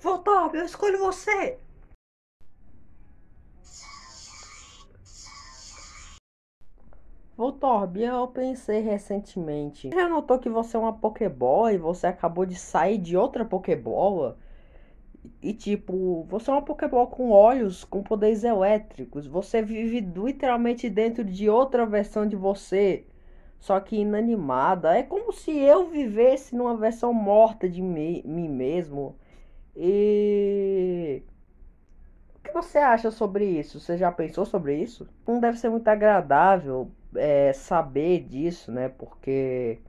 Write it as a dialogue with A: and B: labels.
A: Votar, eu escolho você!
B: Voltorb, eu pensei recentemente. Já notou que você é uma Pokébola e você acabou de sair de outra Pokébola? E tipo, você é uma Pokébola com olhos, com poderes elétricos. Você vive literalmente dentro de outra versão de você, só que inanimada. É como se eu vivesse numa versão morta de mim mesmo. E o que você acha sobre isso? Você já pensou sobre isso? Não deve ser muito agradável é, saber disso, né? Porque